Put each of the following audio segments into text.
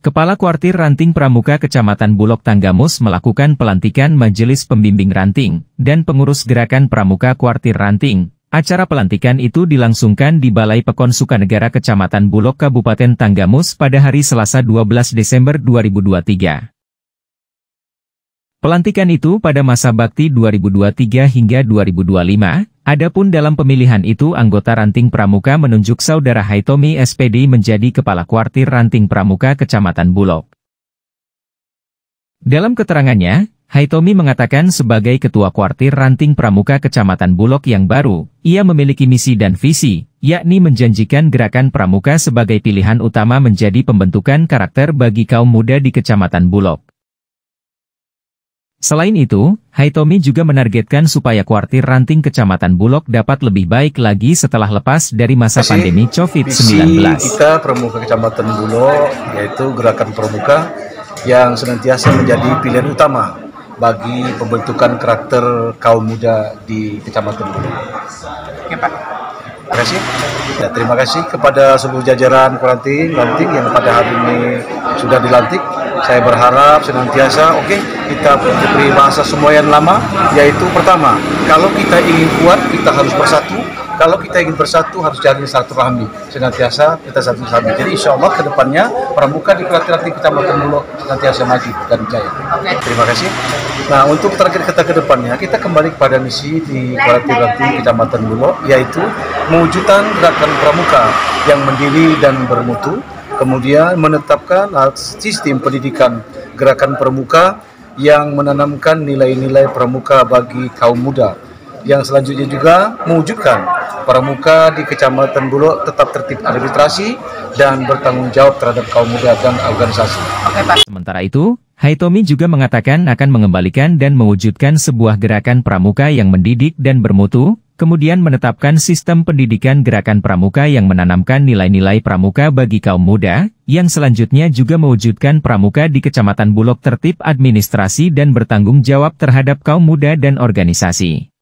Kepala Kuartir Ranting Pramuka Kecamatan Bulog Tanggamus melakukan pelantikan Majelis Pembimbing Ranting dan Pengurus Gerakan Pramuka Kuartir Ranting. Acara pelantikan itu dilangsungkan di Balai Pekon Sukanegara Kecamatan Bulog Kabupaten Tanggamus pada hari Selasa 12 Desember 2023. Pelantikan itu pada masa bakti 2023 hingga 2025, Adapun dalam pemilihan itu anggota Ranting Pramuka menunjuk saudara Haitomi SPD menjadi kepala kuartir Ranting Pramuka Kecamatan Bulog. Dalam keterangannya, Haitomi mengatakan sebagai ketua kuartir Ranting Pramuka Kecamatan Bulog yang baru, ia memiliki misi dan visi, yakni menjanjikan gerakan pramuka sebagai pilihan utama menjadi pembentukan karakter bagi kaum muda di Kecamatan Bulog. Selain itu, Haitomi juga menargetkan supaya kuartir ranting kecamatan Bulog dapat lebih baik lagi setelah lepas dari masa pandemi COVID-19. kita Pramuka Kecamatan Bulog, yaitu gerakan Pramuka yang senantiasa menjadi pilihan utama bagi pembentukan karakter kaum muda di Kecamatan Bulog. Ya, Pak. Terima kasih. Ya, terima kasih kepada seluruh jajaran kuartir ranting yang pada hari ini sudah dilantik saya berharap senantiasa, oke, okay, kita diberi bahasa semua yang lama, yaitu pertama, kalau kita ingin kuat, kita harus bersatu. Kalau kita ingin bersatu, harus jalin satu rahmi. Senantiasa kita satu rahmi. Jadi insya Allah kedepannya depannya, pramuka di kreatif kita makin mulu senantiasa maju dan jaya. Terima kasih. Nah, untuk terakhir kita kedepannya kita kembali kepada misi di Kita Kecamatan dulu yaitu mewujudkan gerakan pramuka yang mendiri dan bermutu, kemudian menetapkan ah, sistem pendidikan gerakan pramuka yang menanamkan nilai-nilai pramuka bagi kaum muda yang selanjutnya juga mewujudkan pramuka di Kecamatan Bulog tetap tertib administrasi dan bertanggung jawab terhadap kaum muda dan organisasi. Sementara itu, Haitomi juga mengatakan akan mengembalikan dan mewujudkan sebuah gerakan pramuka yang mendidik dan bermutu, kemudian menetapkan sistem pendidikan gerakan pramuka yang menanamkan nilai-nilai pramuka bagi kaum muda, yang selanjutnya juga mewujudkan pramuka di Kecamatan Bulog tertib administrasi dan bertanggung jawab terhadap kaum muda dan organisasi.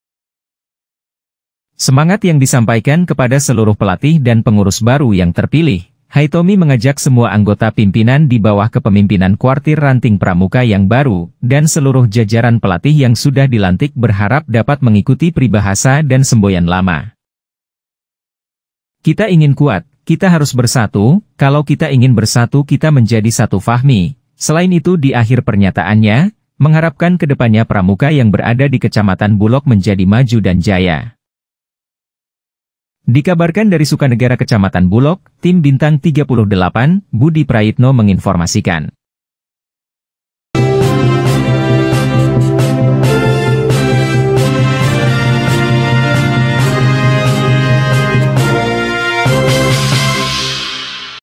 Semangat yang disampaikan kepada seluruh pelatih dan pengurus baru yang terpilih, Haitomi mengajak semua anggota pimpinan di bawah kepemimpinan kuartir ranting pramuka yang baru, dan seluruh jajaran pelatih yang sudah dilantik berharap dapat mengikuti peribahasa dan semboyan lama. Kita ingin kuat, kita harus bersatu, kalau kita ingin bersatu kita menjadi satu Fahmi. Selain itu di akhir pernyataannya, mengharapkan kedepannya pramuka yang berada di Kecamatan Bulog menjadi maju dan jaya. Dikabarkan dari Sukanegara Kecamatan Bulog, tim Bintang 38, Budi Prayitno menginformasikan.